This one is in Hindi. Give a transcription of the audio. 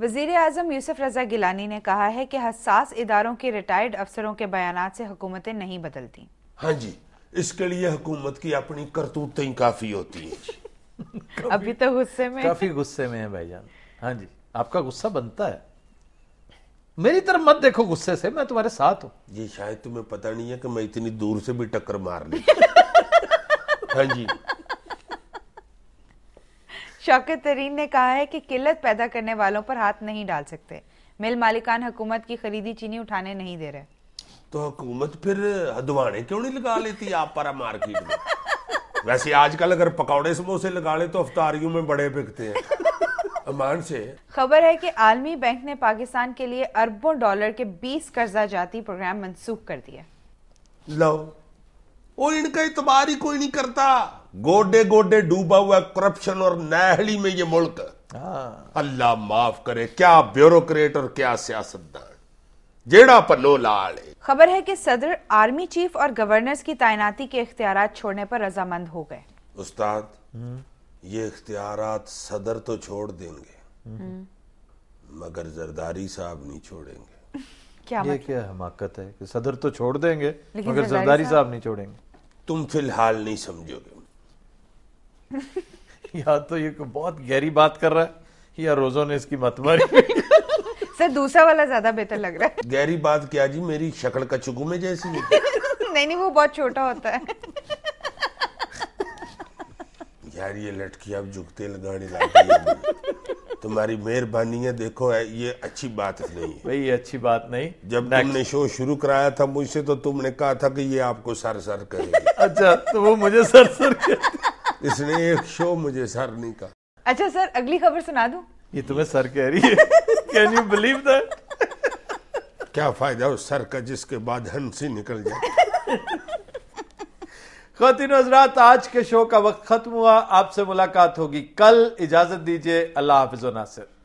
वजीर अजम यूसुफ रजा गिलानी ने कहा है की हसास इदारों के रिटायर्ड अफसरों के बयान से हुकूमतें नहीं बदलती हाँ जी इसके लिए हुकूमत की अपनी करतूतें काफी होती है अभी तो गुस्से में काफी गुस्से में है भाईजान हाँ जी आपका गुस्सा बनता है मेरी तरफ मत देखो गुस्से से मैं तुम्हारे साथ हूँ ये शायद तुम्हें पता नहीं है कि मैं इतनी दूर से भी टक्कर मार ली हाँ जी शौकत तरीन ने कहा है कि किल्लत पैदा करने वालों पर हाथ नहीं डाल सकते मिल मालिकान हुकूमत की खरीदी चीनी उठाने नहीं दे रहे तो हुकूमत फिर हदवाने क्यों नहीं लगा लेती आप पर मार्केट में वैसे आजकल अगर पकौड़े समोसे लगा ले तो अफतारियों में बड़े बिकते हैं अमान से खबर है कि आलमी बैंक ने पाकिस्तान के लिए अरबों डॉलर के 20 कर्जा जाती प्रोग्राम मनसूख कर दिया लो और इनका इतबार ही कोई नहीं करता गोडे गोडे डूबा हुआ करप्शन और नहली में ये मुल्क हाँ। अल्लाह माफ करे क्या ब्यूरोक्रेट और क्या सियासतदान जेड़ा पलो लाल खबर है कि सदर आर्मी चीफ और गवर्नर्स की तैनाती के इख्तियार छोड़ने पर रजामंद हो गए उस्ताद ये इख्तियार सदर तो छोड़ देंगे मगर जरदारी साहब नहीं छोड़ेंगे क्या ये मतलब? क्या हमाकत है कि सदर तो छोड़ देंगे मगर जरदारी साहब नहीं छोड़ेंगे तुम फिलहाल नहीं समझोगे या तो ये को बहुत गहरी बात कर रहा है या रोजो ने इसकी मत मारी सर दूसरा वाला ज्यादा बेहतर लग रहा है गहरी बात क्या जी मेरी शक्ल का चुगु में जैसी नहीं नहीं वो बहुत छोटा होता है यार ये लटकी अब झुकते लगाने लगती तुम्हारी मेहरबानी है देखो है, ये अच्छी बात नहीं है भाई अच्छी बात नहीं जब तुमने शो शुरू कराया था मुझसे तो तुमने कहा था कि ये आपको सर सर करेगी अच्छा तो वो मुझे सर सर कर इसने एक शो मुझे सर नहीं कहा अच्छा सर अगली खबर सुना दू ये तुम्हें तो सर कह रही है कैन यू बिलीव दैट क्या फायदा उस सर का जिसके बाद हंसी निकल जाए खातिन हजरात आज के शो का वक्त खत्म हुआ आपसे मुलाकात होगी कल इजाजत दीजिए अल्लाह हाफिज नासिर